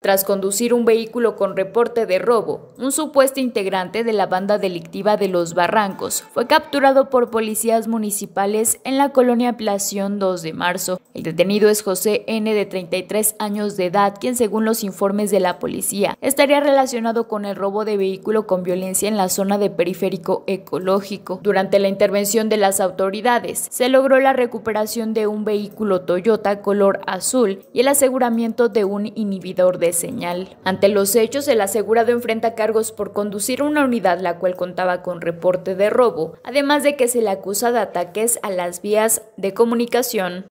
Tras conducir un vehículo con reporte de robo, un supuesto integrante de la banda delictiva de Los Barrancos fue capturado por policías municipales en la colonia Plación 2 de marzo. El detenido es José N. de 33 años de edad, quien según los informes de la policía estaría relacionado con el robo de vehículo con violencia en la zona de periférico ecológico. Durante la intervención de las autoridades, se logró la recuperación de un vehículo Toyota color azul y el aseguramiento de un inhibidor de señal. Ante los hechos, el asegurado enfrenta cargos por conducir una unidad la cual contaba con reporte de robo, además de que se le acusa de ataques a las vías de comunicación.